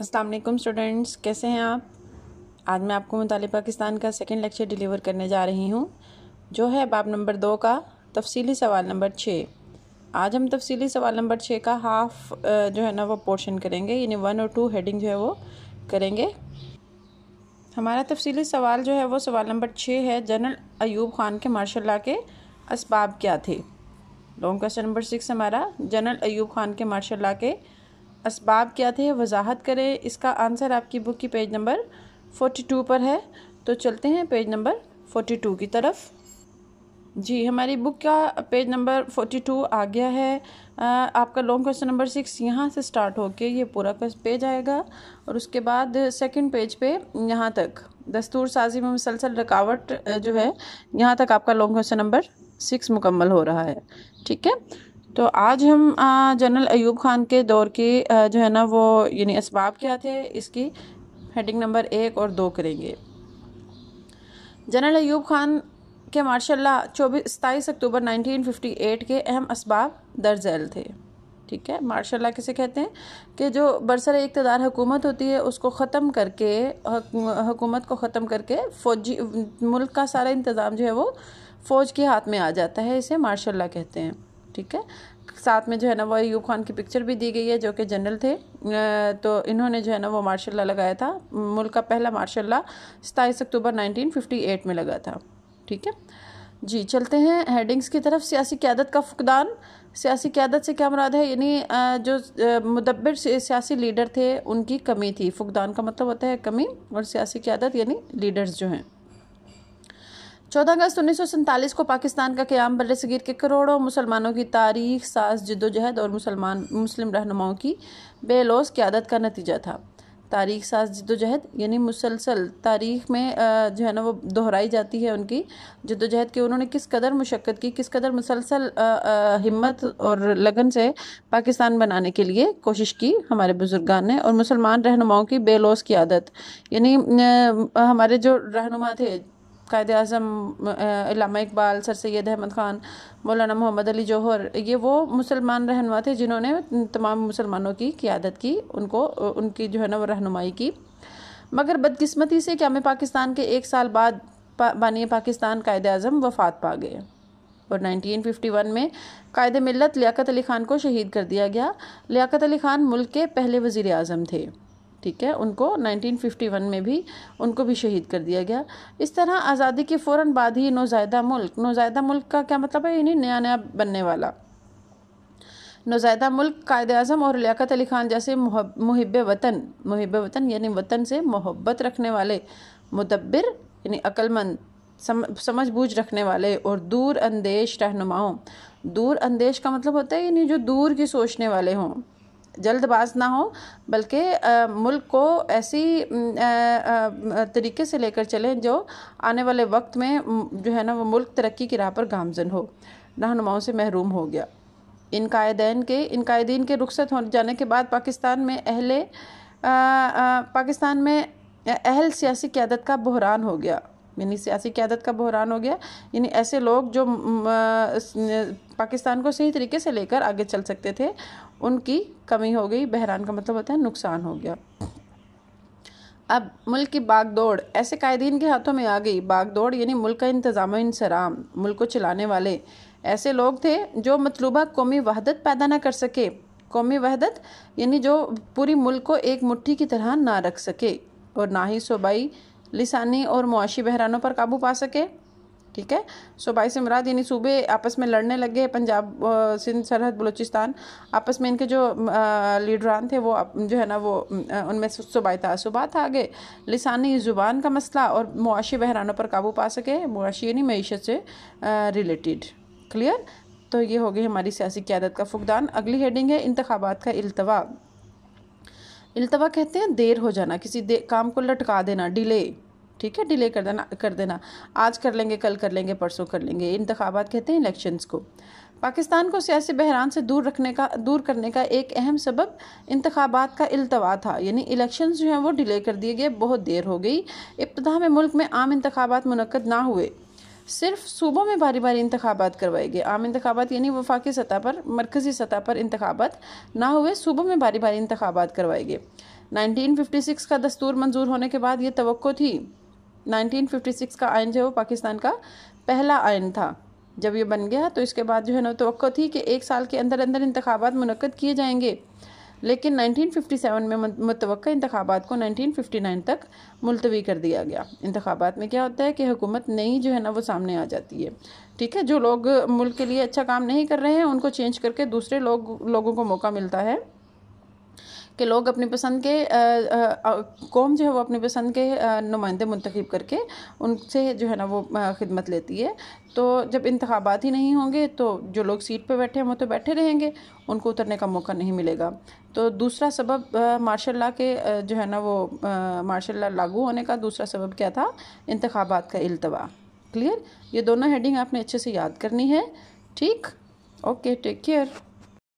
अस्सलाम वालेकुम स्टूडेंट्स कैसे हैं आप आज मैं आपको मुताल पाकिस्तान का सेकेंड लेक्चर डिलीवर करने जा रही हूँ जो है बाब नंबर दो का तफसीली सवाल नंबर छः आज हम तफसीली सवाल नंबर छः का हाफ जो है ना वो पोर्शन करेंगे यानी वन और टू हेडिंग जो है वो करेंगे हमारा तफसीली सवाल जो है वो सवाल नंबर छः है जनरल अयूब खान के मार्शल ला के इसबाब क्या थे लॉन्ग क्वेश्चन नंबर सिक्स हमारा जनरल अयूब खान के मार्शल ला के इसबाब क्या थे वजाहत करें इसका आंसर आपकी बुक की पेज नंबर फोर्टी टू पर है तो चलते हैं पेज नंबर फोर्टी टू की तरफ जी हमारी बुक का पेज नंबर फोर्टी टू आ गया है आ, आपका लॉन्ग क्वेश्चन नंबर सिक्स यहाँ से स्टार्ट होके ये पूरा पेज आएगा और उसके बाद सेकंड पेज पे यहाँ तक दस्तूर साजी में मुसलसल रुकावट जो है यहाँ तक आपका लॉन्ग क्वेश्चन नंबर सिक्स मुकम्मल हो रहा है ठीक है तो आज हम जनरल अयूब ख़ान के दौर के जो है ना वो यानी इसबाब क्या थे इसकी हेडिंग नंबर एक और दो करेंगे जनरल अयूब ख़ान के माशा चौबीस सताईस अक्टूबर 1958 के अहम इसबाब दर्जैल थे ठीक है माशा किसे कहते हैं कि जो बरसर इकतदार हुकूमत होती है उसको ख़त्म करके हुकूमत को ख़त्म करके फौजी मुल्क का सारा इंतज़ाम जो है वो फ़ौज के हाथ में आ जाता है इसे माशा कहते हैं ठीक है साथ में जो है ना वो यूब खान की पिक्चर भी दी गई है जो कि जनरल थे तो इन्होंने जो है ना वो मार्शल लगाया था मुल्क का पहला मार्शल ला सताईस अक्टूबर 1958 में लगा था ठीक है जी चलते हैं हेडिंग्स की तरफ सियासी क्यादत का फुकदान सियासी क्यादत से क्या मुराद है यानी जो मुदबिर सियासी लीडर थे उनकी कमी थी फुकदान का मतलब होता है कमी और सियासी क्यादत यानी लीडर्स जो हैं चौदह अगस्त उन्नीस को पाकिस्तान का क्याम बर सगीर के करोड़ों मुसलमानों की तारीख साज जदोजहद और मुसलमान मुस्लिम रहनुमाओं की बेलोस क्यादत का नतीजा था तारीख साज जदोजहद यानी मुसलसल तारीख में जो है ना वो दोहराई जाती है उनकी जदोजहद की उन्होंने किस कदर मुशक्क़त की किस कदर मुसलसल हिम्मत और लगन से पाकिस्तान बनाने के लिए कोशिश की हमारे बुज़ुर्गान ने और मुसलमान रहनुमाओं की बेलोस की आदत यानी हमारे जो रहनुमा थे कायद अजम इलामा इकबाल सर सैद अहमद ख़ान मौलाना मोहम्मद अली जौहर ये वो मुसलमान रहनुमा थे जिन्होंने तमाम मुसलमानों की क्यादत की उनको उनकी जो है ना वो रहनुमाई की मगर बदकस्मती से क्या पाकिस्तान के एक साल बाद पा, बानी पाकिस्तान कायद अजम वफात पा गए और 1951 में कायद मिलत लियाकत अली ख़ान को शहीद कर दिया गया लियाकत अली ख़ान मुल्क के पहले वज़ी अजम थे ठीक है उनको 1951 में भी उनको भी शहीद कर दिया गया इस तरह आज़ादी के फ़ौरन बाद ही नौजायदा मुल्क नौजायदा मुल्क का क्या मतलब है इन्हें नया नया बनने वाला नौजायदा मुल्क कायद अजम और लियात अली खान जैसे मुहब वतन मुहब वतन यानी वतन से मोहब्बत रखने वाले मुदब्बिर यानी अक्लमंद सम, समझ बूझ रखने वाले और दूर अंदेश रहनुमाओं दूर अंदेश का मतलब होता है यानी जो दूर की सोचने वाले हों जल्दबाज ना हो बल्कि मुल्क को ऐसी तरीके से लेकर चलें जो आने वाले वक्त में जो है ना वो मुल्क तरक्की की राह पर गामजन हो रहनुमाओं से महरूम हो गया इन कायदेन के इन कायदीन के रुखसत हो जाने के बाद पाकिस्तान में अहले आ, आ, पाकिस्तान में अहल सियासी क्यादत का बहरान हो गया यानी सियासी क्यादत का बहरान हो गया यानी ऐसे लोग जो पाकिस्तान को सही तरीके से लेकर आगे चल सकते थे उनकी कमी हो गई बहरान का मतलब होता है नुकसान हो गया अब मुल्क की बागदौड़ ऐसे कायदीन के हाथों में आ गई बागदौड़ यानी मुल्क का इंतजाम इंसराम मुल्क को चलाने वाले ऐसे लोग थे जो मतलूबा कौमी वहदत पैदा ना कर सके कौमी वहदत यानी जो पूरी मुल्क को एक मुट्ठी की तरह ना रख सके और ना ही सूबाई लिसानी और मुआशी बहरानों पर काबू पा सके ठीक है से मुराद यानी सूबे आपस में लड़ने लग गए पंजाब सिंध सरहद बलूचिस्तान आपस में इनके जो लीडरान थे वो जो है ना वो उनमें सूबाई तसुबात आ गए लिसानी ज़ुबान का मसला और मुआशी बहरानों पर काबू पा सके मुआशी यानी मीशत से रिलेटेड क्लियर तो ये हो गई हमारी सियासी क्यादत का फुकदान अगली हेडिंग है इंतबात का अल्तवा अल्तवा कहते हैं देर हो जाना किसी दे काम को लटका देना डिले ठीक है डिले कर देना कर देना आज कर लेंगे कल कर लेंगे परसों कर लेंगे इंतबात कहते हैं इलेक्शंस को पाकिस्तान को सियासी बहरान से दूर रखने का दूर करने का एक अहम सबब इंतबात का अल्तवा था यानी इलेक्शन जो हैं वो डिले कर दिए गए बहुत देर हो गई इब्तदा में मुल्क में आम इंतबात मनकद ना हुए सिर्फ सूबों में बारी बारी इंतबात करवाए गए आम इंतबात यानी वफाकी सतह पर मरकज़ी सतह पर इंतबात ना हुए सूबों में बारी बारी इंतबात करवाए गए 1956 का दस्तूर मंजूर होने के बाद ये तो थी 1956 का आयन जो है वो पाकिस्तान का पहला आयन था जब ये बन गया तो इसके बाद जो है ना तो थी कि एक साल के अंदर अंदर इंतबात मनक़द किए जाएंगे लेकिन 1957 में मुतव इंतबात को 1959 तक मुलतवी कर दिया गया इंतबात में क्या होता है कि हुकूमत नई जो है ना वो सामने आ जाती है ठीक है जो लोग मुल्क के लिए अच्छा काम नहीं कर रहे हैं उनको चेंज करके दूसरे लोग लोगों को मौका मिलता है कि लोग अपनी पसंद के कौम जो है वो अपनी पसंद के नुमाइंदे मंतखब करके उनसे जो है ना वो खिदमत लेती है तो जब इंतबात ही नहीं होंगे तो जो लोग सीट पर बैठे हैं वो तो बैठे रहेंगे उनको उतरने का मौका नहीं मिलेगा तो दूसरा सबब मार्शल ला के जो है ना वो मार्शल ला लागू होने का दूसरा सबब क्या था इंतबात का अल्तवा क्लियर ये दोनों हेडिंग आपने अच्छे से याद करनी है ठीक ओके टेक केयर